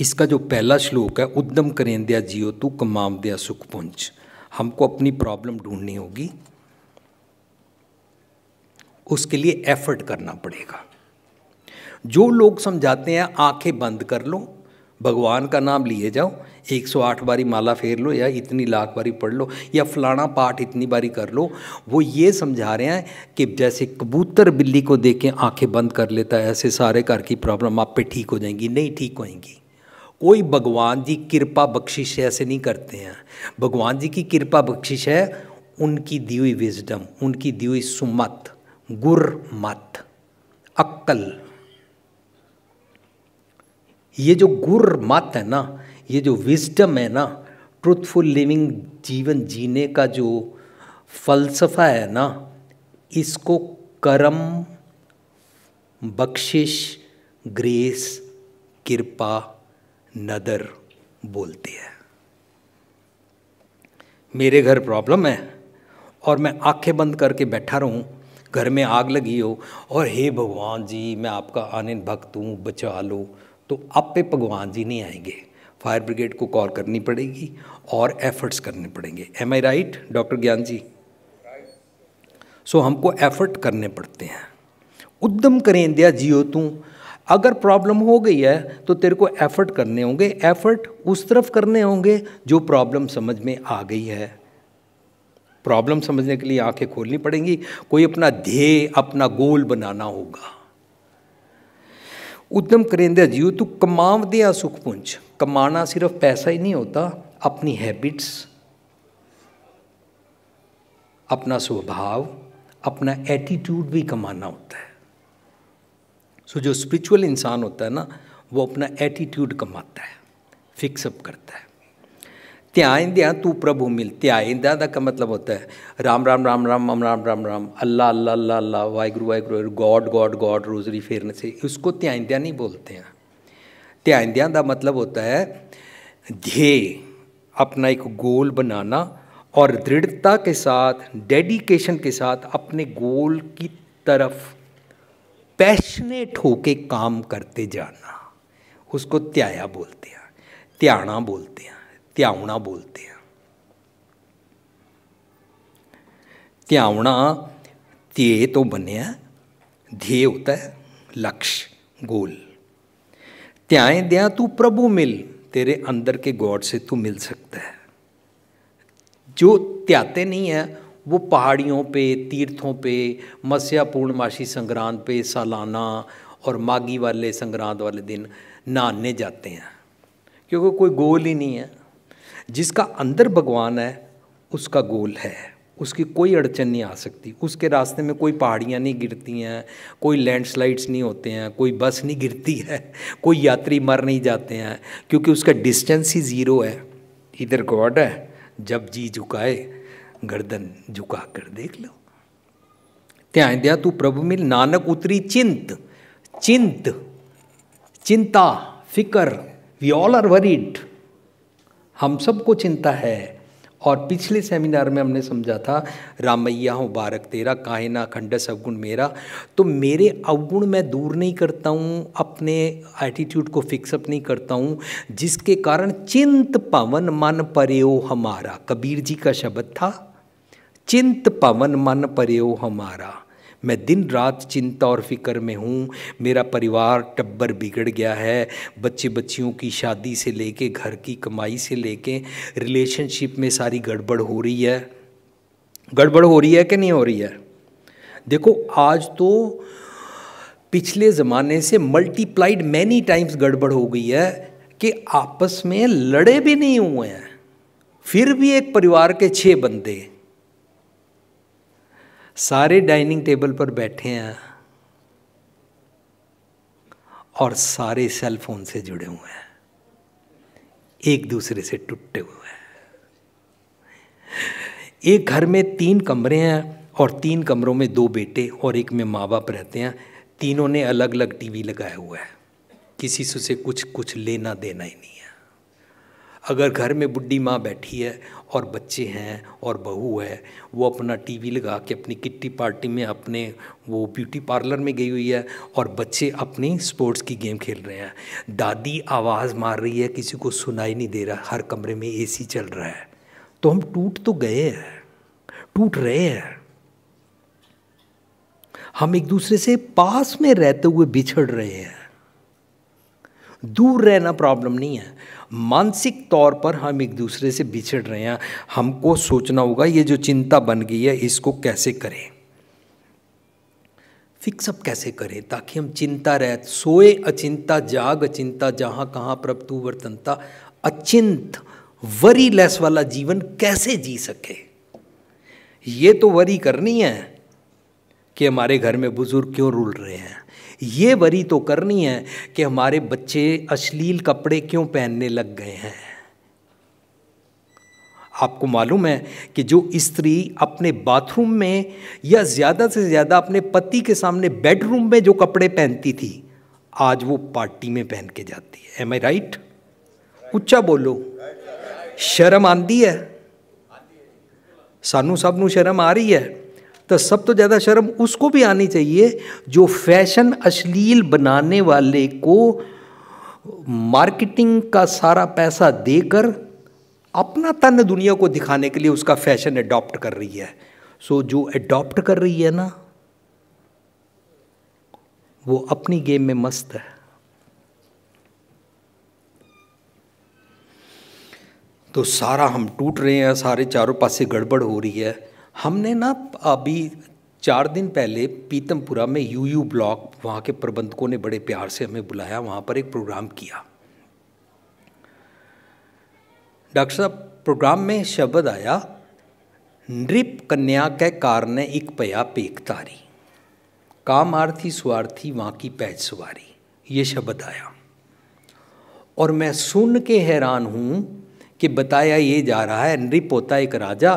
इसका जो पहला श्लोक है उद्यम करें दिया जियो तू कमाम दिया सुख पुंज हमको अपनी प्रॉब्लम ढूंढनी होगी उसके लिए एफर्ट करना पड़ेगा जो लोग समझाते हैं आंखें बंद कर लो भगवान का नाम लिए जाओ 108 बारी माला फेर लो या इतनी लाख बारी पढ़ लो या फलाना पाठ इतनी बारी कर लो वो ये समझा रहे हैं कि जैसे कबूतर बिल्ली को देखें आंखें आँखें बंद कर लेता है ऐसे सारे घर की प्रॉब्लम आप पे ठीक हो जाएंगी नहीं ठीक होएंगी कोई भगवान जी कृपा बख्शिश ऐसे नहीं करते हैं भगवान जी की कृपा बख्शिश है उनकी दी हुई विजडम उनकी दी हुई सुमत गुर मत अक्कल ये जो गुर मत है ना ये जो विजडम है ना ट्रूथफुल लिविंग जीवन जीने का जो फलसफा है ना इसको कर्म बख्शिश ग्रेस कृपा नदर बोलती है मेरे घर प्रॉब्लम है और मैं आंखें बंद करके बैठा रहूं घर में आग लगी हो और हे भगवान जी मैं आपका आनंद भक्त हूँ बचा लो तो आप पे भगवान जी नहीं आएंगे फायर ब्रिगेड को कॉल करनी पड़ेगी और एफर्ट्स करने पड़ेंगे एम आई राइट डॉक्टर ज्ञान जी सो so, हमको एफर्ट करने पड़ते हैं उद्यम करें दिया जियो तू अगर प्रॉब्लम हो गई है तो तेरे को एफर्ट करने होंगे एफर्ट उस तरफ करने होंगे जो प्रॉब्लम समझ में आ गई है प्रॉब्लम समझने के लिए आंखें खोलनी पड़ेंगी कोई अपना ध्येय अपना गोल बनाना होगा उद्यम करेंद्र जीव तू कमाव दिया पुंज कमाना सिर्फ पैसा ही नहीं होता अपनी हैबिट्स अपना स्वभाव अपना एटीट्यूड भी कमाना होता है सो जो स्पिरिचुअल इंसान होता है ना वो अपना एटीट्यूड कमाता है फिक्सअप करता है त्याइंद्या तू प्रभु मिल त्याइंद्या का मतलब होता है Ram Ram Ram Ram Ram Ram Ram Ram Allah Allah Allah Allah Waheguru Waheguru God God God rosary फेरने से उसको त्याइंद्या नहीं बोलते हैं त्याइंद्या का मतलब होता है ध्येय अपना एक गोल बनाना और दृढ़ता के साथ डेडिकेशन के साथ अपने गोल की तरफ पैशनेट होके काम करते जाना उसको त्याया बोलते हैं त्याणा बोलते हैं त्यावना बोलते हैं त्यावना त्ये तो बने ध्येय होता है लक्ष्य गोल त्याय दया तू प्रभु मिल तेरे अंदर के गॉड से तू मिल सकता है जो त्याते नहीं है वो पहाड़ियों पे तीर्थों पे मत्स्या पूर्णमासी संग्रांत पे सालाना और माघी वाले संग्रांत वाले दिन नहाने जाते हैं क्योंकि कोई गोल ही नहीं है जिसका अंदर भगवान है उसका गोल है उसकी कोई अड़चन नहीं आ सकती उसके रास्ते में कोई पहाड़ियाँ नहीं गिरती हैं कोई लैंडस्लाइड्स नहीं होते हैं कोई बस नहीं गिरती है कोई यात्री मर नहीं जाते हैं क्योंकि उसका डिस्टेंस ही ज़ीरो है इधर गॉड है जब जी झुकाए गर्दन झुका कर देख लो त्या दिया तू प्रभु मिल नानक उतरी चिंत चिंत चिंता फिकर वी ऑल आर वरीड हम सबको चिंता है और पिछले सेमिनार में हमने समझा था रामैया हूँ बारक तेरा काहे ना खंड अवगुण मेरा तो मेरे अवगुण मैं दूर नहीं करता हूँ अपने एटीट्यूड को फिक्सअप नहीं करता हूँ जिसके कारण चिंत पवन मन परे हमारा कबीर जी का शब्द था चिंत पवन मन परे हमारा मैं दिन रात चिंता और फिक्र में हूँ मेरा परिवार टब्बर बिगड़ गया है बच्चे बच्चियों की शादी से लेके घर की कमाई से लेके रिलेशनशिप में सारी गड़बड़ हो रही है गड़बड़ हो रही है कि नहीं हो रही है देखो आज तो पिछले ज़माने से मल्टीप्लाइड मैनी टाइम्स गड़बड़ हो गई है कि आपस में लड़े भी नहीं हुए हैं फिर भी एक परिवार के छः बंदे सारे डाइनिंग टेबल पर बैठे हैं और सारे सेल फोन से जुड़े हुए हैं एक दूसरे से टूटे हुए हैं एक घर में तीन कमरे हैं और तीन कमरों में दो बेटे और एक में माँ बाप रहते हैं तीनों ने अलग अलग टीवी लगाया हुआ है किसी से कुछ कुछ लेना देना ही नहीं है अगर घर में बुढ़ी माँ बैठी है और बच्चे हैं और बहू है वो अपना टीवी लगा के अपनी किट्टी पार्टी में अपने वो ब्यूटी पार्लर में गई हुई है और बच्चे अपनी स्पोर्ट्स की गेम खेल रहे हैं दादी आवाज़ मार रही है किसी को सुनाई नहीं दे रहा हर कमरे में एसी चल रहा है तो हम टूट तो गए हैं टूट रहे हैं हम एक दूसरे से पास में रहते हुए बिछड़ रहे हैं दूर रहना प्रॉब्लम नहीं है मानसिक तौर पर हम एक दूसरे से बिछड़ रहे हैं हमको सोचना होगा ये जो चिंता बन गई है इसको कैसे करें फिक्सअप कैसे करें ताकि हम चिंता रह सोए अचिंता जाग अचिंता जहाँ कहाँ प्रभु वर्तनता अचिंत वरी लेस वाला जीवन कैसे जी सके ये तो वरी करनी है कि हमारे घर में बुजुर्ग क्यों रुल रहे हैं ये वरी तो करनी है कि हमारे बच्चे अश्लील कपड़े क्यों पहनने लग गए हैं आपको मालूम है कि जो स्त्री अपने बाथरूम में या ज़्यादा से ज़्यादा अपने पति के सामने बेडरूम में जो कपड़े पहनती थी आज वो पार्टी में पहन के जाती है एम आई राइट उच्चा बोलो शर्म आंदी है सानू सब नू शर्म आ रही है तो सब तो ज़्यादा शर्म उसको भी आनी चाहिए जो फैशन अश्लील बनाने वाले को मार्केटिंग का सारा पैसा देकर अपना तन दुनिया को दिखाने के लिए उसका फैशन एडॉप्ट कर रही है सो जो एडॉप्ट कर रही है ना वो अपनी गेम में मस्त है तो सारा हम टूट रहे हैं सारे चारों पास से गड़बड़ हो रही है हमने ना अभी चार दिन पहले पीतमपुरा में यू यू ब्लॉक वहाँ के प्रबंधकों ने बड़े प्यार से हमें बुलाया वहाँ पर एक प्रोग्राम किया डॉक्टर साहब प्रोग्राम में शब्द आया नृप कन्या के कारण एक पया तारी काम आर्थी स्वार्थी वहाँ की पैज सवारी ये शब्द आया और मैं सुन के हैरान हूँ कि बताया ये जा रहा है नृप होता एक राजा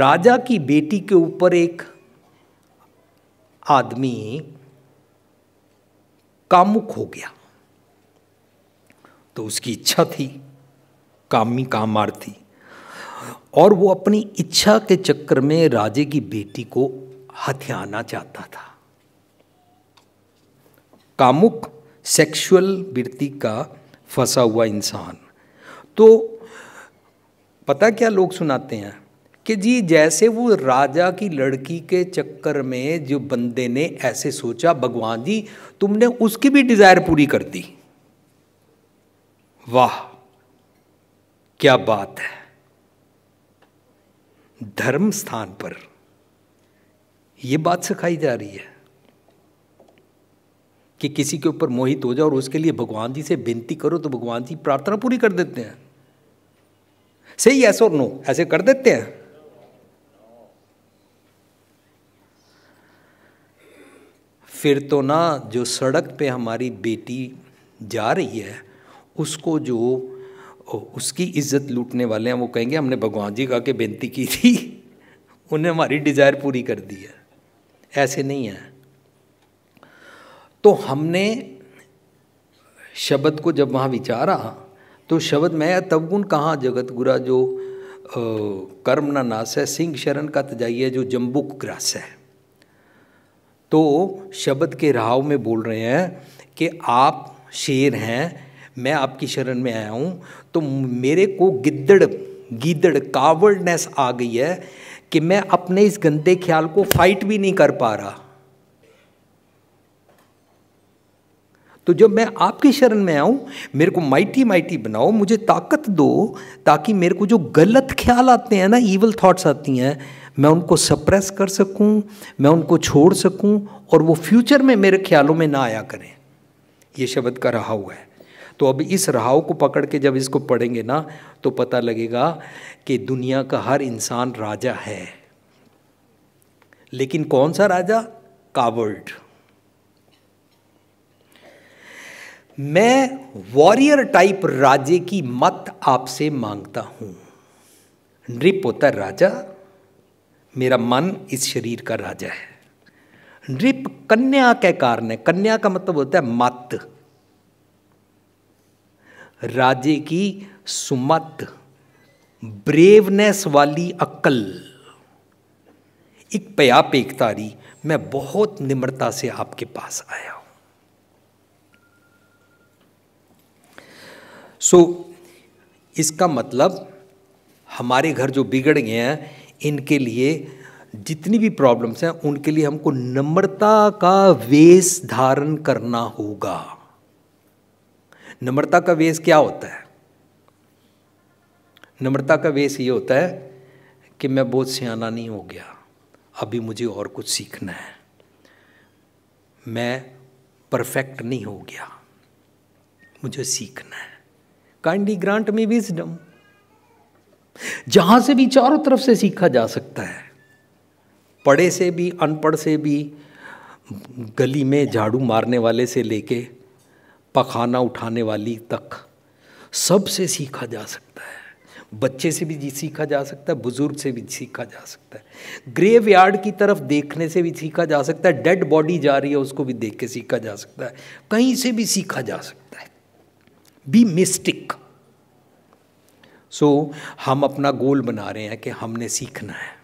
राजा की बेटी के ऊपर एक आदमी कामुक हो गया तो उसकी इच्छा थी कामी कामार थी और वो अपनी इच्छा के चक्कर में राजे की बेटी को हथियाना चाहता था कामुक सेक्सुअल वृत्ति का फंसा हुआ इंसान तो पता क्या लोग सुनाते हैं कि जी जैसे वो राजा की लड़की के चक्कर में जो बंदे ने ऐसे सोचा भगवान जी तुमने उसकी भी डिज़ायर पूरी कर दी वाह क्या बात है धर्म स्थान पर ये बात सिखाई जा रही है कि किसी के ऊपर मोहित हो जाओ और उसके लिए भगवान जी से विनती करो तो भगवान जी प्रार्थना पूरी कर देते हैं सही ऐसो नो ऐसे कर देते हैं फिर तो ना जो सड़क पे हमारी बेटी जा रही है उसको जो उसकी इज्जत लूटने वाले हैं वो कहेंगे हमने भगवान जी का के बेनती की थी उन्हें हमारी डिज़ायर पूरी कर दी है ऐसे नहीं है तो हमने शब्द को जब वहाँ विचारा तो शब्द में तब गुण कहाँ जगत गुरा जो आ, कर्म ना नाश है सिंह शरण का तजाइए तो जो जम्बुक ग्रास है तो शब्द के राव में बोल रहे हैं कि आप शेर हैं मैं आपकी शरण में आया हूँ तो मेरे को गिद्दड़ गिदड़ कावर्डनेस आ गई है कि मैं अपने इस गंदे ख्याल को फाइट भी नहीं कर पा रहा तो जब मैं आपके शरण में आऊं मेरे को माइटी माइटी बनाओ मुझे ताकत दो ताकि मेरे को जो गलत ख्याल आते हैं ना ईवल थाट्स आती हैं मैं उनको सप्रेस कर सकूं मैं उनको छोड़ सकूं और वो फ्यूचर में मेरे ख्यालों में ना आया करें ये शब्द का रहा हुआ है तो अब इस राहव को पकड़ के जब इसको पढ़ेंगे ना तो पता लगेगा कि दुनिया का हर इंसान राजा है लेकिन कौन सा राजा कावर्ड मैं वॉरियर टाइप राज्य की मत आपसे मांगता हूं नृप होता राजा मेरा मन इस शरीर का राजा है नृप कन्या के कारण है कन्या का मतलब होता है मत राज्य की सुमत ब्रेवनेस वाली अक्ल एक पया मैं बहुत निम्रता से आपके पास आया सो so, इसका मतलब हमारे घर जो बिगड़ गए हैं इनके लिए जितनी भी प्रॉब्लम्स हैं उनके लिए हमको नम्रता का वेश धारण करना होगा नम्रता का वेश क्या होता है नम्रता का वेश ये होता है कि मैं बहुत सियाना नहीं हो गया अभी मुझे और कुछ सीखना है मैं परफेक्ट नहीं हो गया मुझे सीखना है काइंडली ग्रांट मी विजडम जहां से भी चारों तरफ से सीखा जा सकता है पढ़े से भी अनपढ़ से भी गली में झाड़ू मारने वाले से लेके पखाना उठाने वाली तक सबसे सीखा जा सकता है बच्चे से भी सीखा जा सकता है बुजुर्ग से भी सीखा जा सकता है ग्रेव यार्ड की तरफ देखने से भी सीखा जा सकता है डेड बॉडी जा रही है उसको भी देख के सीखा जा सकता है कहीं से भी सीखा जा सकता है बी मिस्टिक सो हम अपना गोल बना रहे हैं कि हमने सीखना है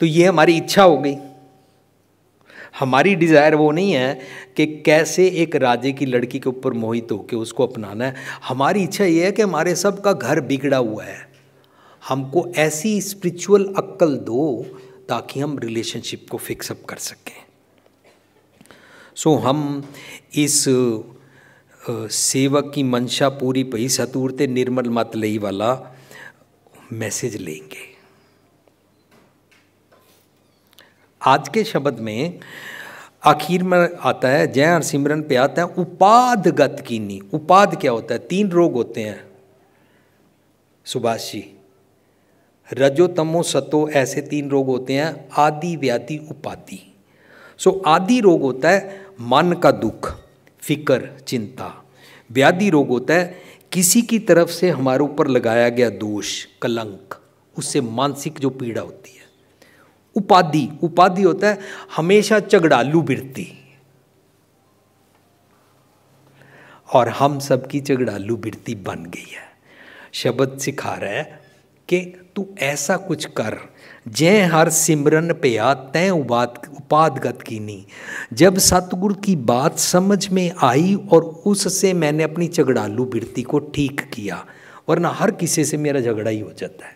तो ये हमारी इच्छा हो गई हमारी डिज़ायर वो नहीं है कि कैसे एक राजे की लड़की के ऊपर मोहित हो के उसको अपनाना है हमारी इच्छा ये है कि हमारे सब का घर बिगड़ा हुआ है हमको ऐसी स्पिरिचुअल अक्ल दो ताकि हम रिलेशनशिप को फिक्सअप कर सकें सो so, हम इस सेवक की मंशा पूरी पही सतूरते निर्मल मत लई वाला मैसेज लेंगे आज के शब्द में आखिर में आता है जय और सिमरन पे आता है उपाध गत नी उपाध क्या होता है तीन रोग होते हैं सुभाष जी रजो तमो सतो ऐसे तीन रोग होते हैं आदि व्याधि उपाधि सो आदि रोग होता है मन का दुख फिकर चिंता व्याधि रोग होता है किसी की तरफ से हमारे ऊपर लगाया गया दोष कलंक उससे मानसिक जो पीड़ा होती है उपाधि उपाधि होता है हमेशा चगड़ालू बिरती और हम सबकी चगड़ालू वृत्ति बन गई है शब्द सिखा रहा है कि तू ऐसा कुछ कर जय हर सिमरन पया तय उपाद उपादगत कीनी जब सतगुरु की बात समझ में आई और उससे मैंने अपनी झगड़ालू वृत्ति को ठीक किया वरना हर किसी से मेरा झगड़ा ही हो जाता है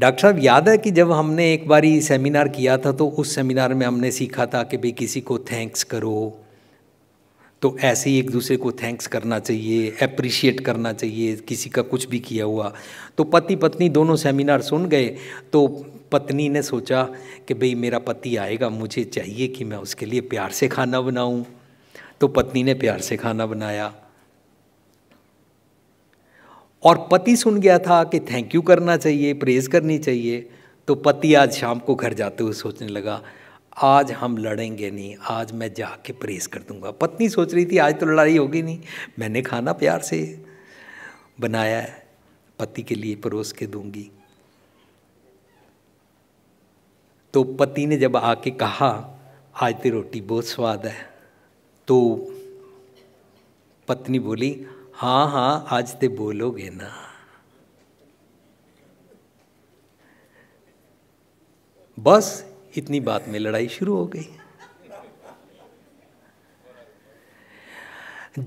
डॉक्टर साहब याद है कि जब हमने एक बारी सेमिनार किया था तो उस सेमिनार में हमने सीखा था कि भाई किसी को थैंक्स करो तो ऐसे ही एक दूसरे को थैंक्स करना चाहिए अप्रिशिएट करना चाहिए किसी का कुछ भी किया हुआ तो पति पत्नी दोनों सेमिनार सुन गए तो पत्नी ने सोचा कि भाई मेरा पति आएगा मुझे चाहिए कि मैं उसके लिए प्यार से खाना बनाऊं तो पत्नी ने प्यार से खाना बनाया और पति सुन गया था कि थैंक यू करना चाहिए प्रेज़ करनी चाहिए तो पति आज शाम को घर जाते हुए सोचने लगा आज हम लड़ेंगे नहीं आज मैं जाके प्रेस कर दूंगा पत्नी सोच रही थी आज तो लड़ाई होगी नहीं मैंने खाना प्यार से बनाया है पति के लिए परोस के दूंगी तो पति ने जब आके कहा आज तो रोटी बहुत स्वाद है तो पत्नी बोली हाँ हाँ आज तो बोलोगे ना बस इतनी बात में लड़ाई शुरू हो गई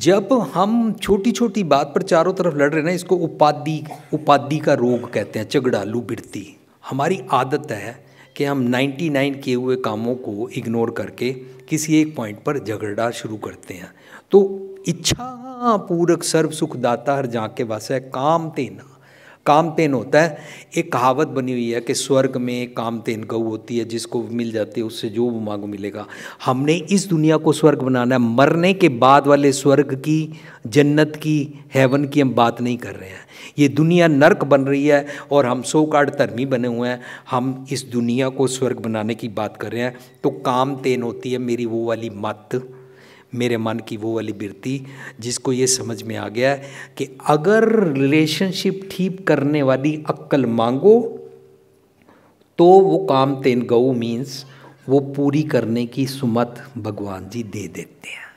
जब हम छोटी छोटी बात पर चारों तरफ लड़ रहे ना इसको उपाधि उपाधि का रोग कहते हैं चगड़ालू बिरती हमारी आदत है कि हम 99 किए हुए कामों को इग्नोर करके किसी एक पॉइंट पर झगड़ा शुरू करते हैं तो इच्छा पूरक सर्व सुखदाता हर जाके वास है काम तेना कामतेन होता है एक कहावत बनी हुई है कि स्वर्ग में कामतेन गऊ होती है जिसको मिल जाती है उससे जो मांगो मिलेगा हमने इस दुनिया को स्वर्ग बनाना है मरने के बाद वाले स्वर्ग की जन्नत की हेवन की हम बात नहीं कर रहे हैं ये दुनिया नर्क बन रही है और हम सो कार्ड धर्मी बने हुए हैं हम इस दुनिया को स्वर्ग बनाने की बात कर रहे हैं तो तेन होती है मेरी वो वाली मत मेरे मन की वो वाली बिरती जिसको ये समझ में आ गया कि अगर रिलेशनशिप ठीक करने वाली अक्ल मांगो तो वो काम तेन गऊ मीन्स वो पूरी करने की सुमत भगवान जी दे देते हैं